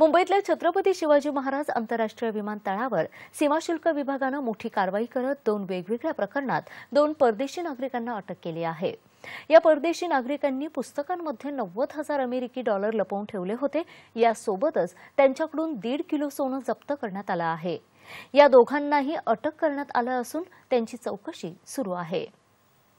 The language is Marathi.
मुंबईतल्या छत्रपती शिवाजी महाराज आंतरराष्ट्रीय विमानतळावर सीमाशुल्क विभागानं मोठी कारवाई करत दोन वेगवेगळ्या प्रकरणात दोन परदेशी नागरिकांना अटक केली आहे या परदेशी नागरिकांनी पुस्तकांमध्ये नव्वद हजार अमेरिकी डॉलर लपवून ठेवले होते यासोबतच त्यांच्याकडून दीड किलो सोनं जप्त करण्यात आलं आहे या दोघांनाही अटक करण्यात आलं असून त्यांची चौकशी सुरू आहे